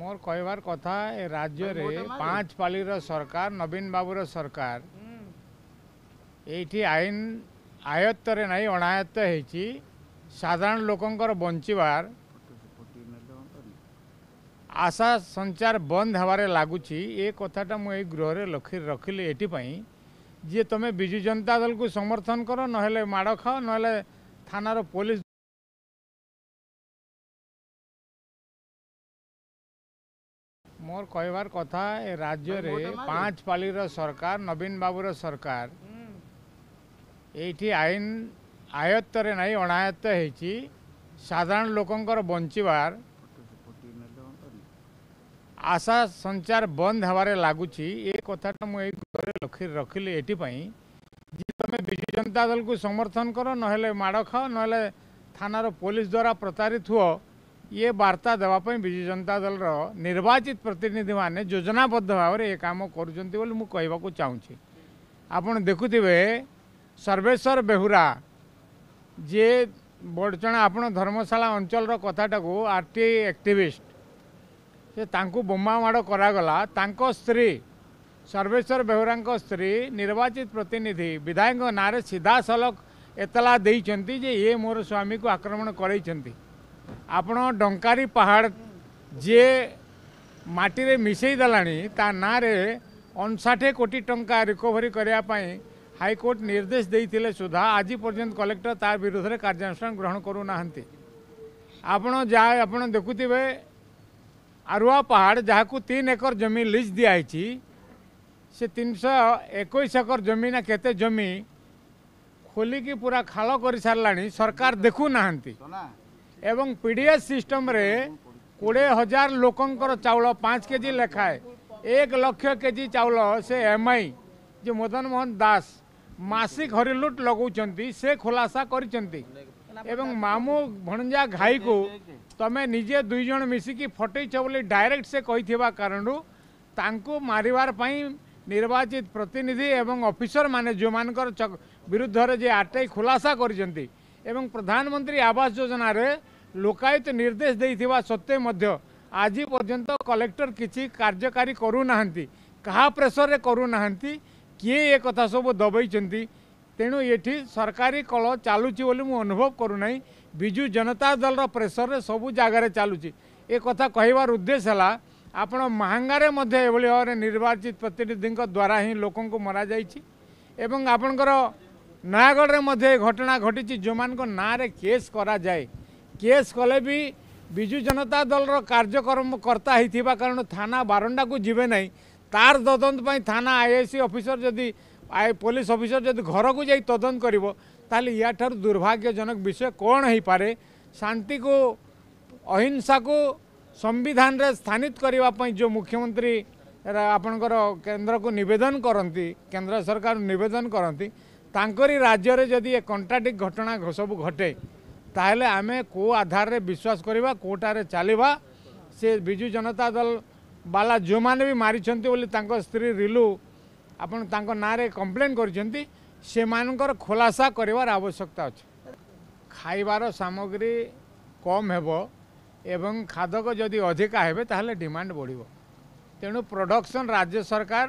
ମୋର କହିବାର କଥା ଏ ରାଜ୍ୟରେ ପାଞ୍ଚ ପାଳିର ସରକାର ନବୀନ ବାବୁର ସରକାର ଏଇଠି ଆଇନ ଆୟତ୍ତରେ ନାହିଁ ଅଣାୟତ୍ତ ହେଇଛି ସାଧାରଣ ଲୋକଙ୍କର ବଞ୍ଚିବାର ଆଶା ସଞ୍ଚାର ବନ୍ଦ ହେବାରେ ଲାଗୁଛି ଏ କଥାଟା ମୁଁ ଏଇ ଗୃହରେ ରଖିଲି ଏଥିପାଇଁ ଯିଏ ତୁମେ ବିଜୁ ଜନତା ଦଳକୁ ସମର୍ଥନ କର ନହେଲେ ମାଡ଼ ଖାଅ ନହେଲେ ଥାନାର ପୋଲିସ মোর কহবার কথা এ রাজ্যরে পাঁচ পালির সরকার নবীন বাবুর সরকার এইটি আইন আয়ত্তরে নাই অনায়ত্ত হয়েছি সাধারণ লোকঙ্কর বঞ্চিবার আশা সঞ্চার বন্ধ হওয়ার লাগুছি এ কথাটা মু এই রখিলি এটিপাই যে তুমি বিজু জনতা দলকে সমর্থন কর নহলে মাড় খাও নহলে থানার পুলিশ দ্বারা প্রতারিত হুও ये वार्ता देवाई विजु जनता दलर निर्वाचित प्रतिनिधि मैंने योजनाबद्ध भाव ये काम करुँच मुझे चाहूँगी आपड़ देखुवे सर्वेश्वर बेहुरा जे बड़चणा आपण धर्मशाला अंचल कथाटा को आर टी आई एक्टिविस्ट से बोमामाड़ करागला स्त्री सर्वेश्वर बेहुरा स्त्री निर्वाचित प्रतिनिधि विधायक नाँरे सीधा सलख एतला ये मोर स्वामी को आक्रमण कर ଆପଣ ଡଙ୍କାରୀ ପାହାଡ଼ ଯିଏ ମାଟିରେ ମିଶାଇ ଦେଲାଣି ତା ନାଁରେ ଅଣଷାଠିଏ କୋଟି ଟଙ୍କା ରିକଭରି କରିବା ପାଇଁ ହାଇକୋର୍ଟ ନିର୍ଦ୍ଦେଶ ଦେଇଥିଲେ ସୁଦ୍ଧା ଆଜି ପର୍ଯ୍ୟନ୍ତ କଲେକ୍ଟର ତା ବିରୁଦ୍ଧରେ କାର୍ଯ୍ୟାନୁଷ୍ଠାନ ଗ୍ରହଣ କରୁନାହାନ୍ତି ଆପଣ ଯାହା ଆପଣ ଦେଖୁଥିବେ ଆରୁଆ ପାହାଡ଼ ଯାହାକୁ ତିନି ଏକର ଜମି ଲିଜ୍ ଦିଆହେଇଛି ସେ ତିନିଶହ ଏକୋଇଶ ଏକର ଜମି ନା କେତେ ଜମି ଖୋଲିକି ପୁରା ଖାଲ କରିସାରିଲାଣି ସରକାର ଦେଖୁନାହାନ୍ତି এবং পিডিএস সিষ্টমরে কোড়িয়ে হাজার লোকঙ্কর চাউল পাঁচ কেজি লেখায় এক লক্ষ কেজি চাউল সে এমআই যে মদন মোহন দাস মাসিক হরিলুট লগাউছেন সে খোলাসা করছেন এবং মামু ভণজা ঘাইকু তুমি নিজে দুইজন মিশিকি ফটেইছ বলে ডাইরেক্ট সে কইথিবা কারণু তাঙ্কু মারিবার পাই নির্বাচিত প্রতিনিধি এবং অফিসর মানে যেমানকর বিরুদ্ধরে যে আটাই খুলাসা করছেন এবং প্রধানমন্ত্রী আবাস যোজনার লোকায়ত নির্দেশ দেওয়া সত্ত্বে মধ্য আজি পর্যন্ত কলেক্টর কিছু কার্যকারী করু না কাহা প্রেসরে করু না কি এ কথা সব দবাইছেন তেণু এটি সরকারি কল চালুছি বলে মু অনুভব করু না বিজু জনতা দলর প্রেসরে সবু জায়গায় চালুছি এ কথা কহবার উদ্দেশ্য হল ଆପଣ ମାହାଙ୍ଗାରେ ମଧ୍ୟ ଏଭଳି ଭାବରେ ନିର୍ବାଚିତ ପ୍ରତିନିଧିଙ୍କ ଦ୍ୱାରା ହିଁ ଲୋକଙ୍କୁ ମରାଯାଇଛି ଏବଂ ଆପଣଙ୍କର ନୟାଗଡ଼ରେ ମଧ୍ୟ ଏ ଘଟଣା ଘଟିଛି ଯେଉଁମାନଙ୍କ ନାଁରେ କେସ୍ କରାଯାଏ କେସ୍ କଲେ ବି ବିଜୁ ଜନତା ଦଳର କାର୍ଯ୍ୟକ୍ରମକର୍ତ୍ତା ହେଇଥିବା କାରଣ ଥାନା ବାରଣ୍ଡାକୁ ଯିବେ ନାହିଁ ତାର ତଦନ୍ତ ପାଇଁ ଥାନା ଆଇଏସି ଅଫିସର ଯଦି ପୋଲିସ ଅଫିସର ଯଦି ଘରକୁ ଯାଇ ତଦନ୍ତ କରିବ ତାହେଲେ ୟାଠାରୁ ଦୁର୍ଭାଗ୍ୟଜନକ ବିଷୟ କ'ଣ ହେଇପାରେ ଶାନ୍ତିକୁ ଅହିଂସାକୁ ସମ୍ବିଧାନରେ ସ୍ଥାନିତ କରିବା ପାଇଁ ଯେଉଁ ମୁଖ୍ୟମନ୍ତ୍ରୀ ଆପଣଙ୍କର କେନ୍ଦ୍ରକୁ ନିବେଦନ କରନ୍ତି କେନ୍ଦ୍ର ସରକାର ନିବେଦନ କରନ୍ତି ତାଙ୍କରି ରାଜ୍ୟରେ ଯଦି ଏ କଣ୍ଟ୍ରାକ୍ଟ ଘଟଣା ସବୁ ଘଟେ ତାହେଲେ ଆମେ କେଉଁ ଆଧାରରେ ବିଶ୍ୱାସ କରିବା କେଉଁଟାରେ ଚାଲିବା ସେ ବିଜୁ ଜନତା ଦଳ ବାଲା ଯେଉଁମାନେ ବି ମାରିଛନ୍ତି ବୋଲି ତାଙ୍କ ସ୍ତ୍ରୀ ରିଲୁ ଆପଣ ତାଙ୍କ ନାଁରେ କମ୍ପ୍ଲେନ୍ କରିଛନ୍ତି ସେମାନଙ୍କର ଖୋଲାସା କରିବାର ଆବଶ୍ୟକତା ଅଛି ଖାଇବାର ସାମଗ୍ରୀ କମ୍ ହେବ ଏବଂ ଖାଦକ ଯଦି ଅଧିକା ହେବେ ତାହେଲେ ଡିମାଣ୍ଡ ବଢ଼ିବ ତେଣୁ ପ୍ରଡ଼କ୍ସନ୍ ରାଜ୍ୟ ସରକାର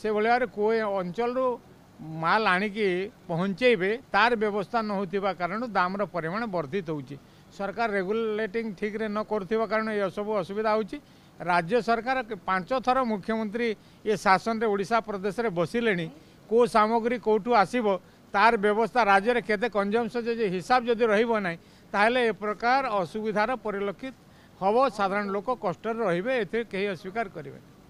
ସେଭଳି ଭାବରେ କେଉଁ ଅଞ୍ଚଳରୁ ମାଲ ଆଣିକି ପହଞ୍ଚେଇବେ ତାର ବ୍ୟବସ୍ଥା ନ ହେଉଥିବା କାରଣରୁ ଦାମର ପରିମାଣ ବର୍ଦ୍ଧିତ ହେଉଛି ସରକାର ରେଗୁଲେଟିଂ ଠିକ୍ରେ ନ କରୁଥିବା କାରଣ ଏସବୁ ଅସୁବିଧା ହେଉଛି ରାଜ୍ୟ ସରକାର ପାଞ୍ଚ ଥର ମୁଖ୍ୟମନ୍ତ୍ରୀ ଏ ଶାସନରେ ଓଡ଼ିଶା ପ୍ରଦେଶରେ ବସିଲେଣି କେଉଁ ସାମଗ୍ରୀ କେଉଁଠୁ ଆସିବ ତାର ବ୍ୟବସ୍ଥା ରାଜ୍ୟରେ କେତେ କଞ୍ଜମ୍ସନ୍ ଯେ ହିସାବ ଯଦି ରହିବ ନାହିଁ ତାହେଲେ ଏ ପ୍ରକାର ଅସୁବିଧାର ପରିଲକ୍ଷିତ ହେବ ସାଧାରଣ ଲୋକ କଷ୍ଟରେ ରହିବେ ଏଥିରେ କେହି ଅସ୍ୱୀକାର କରିବେନି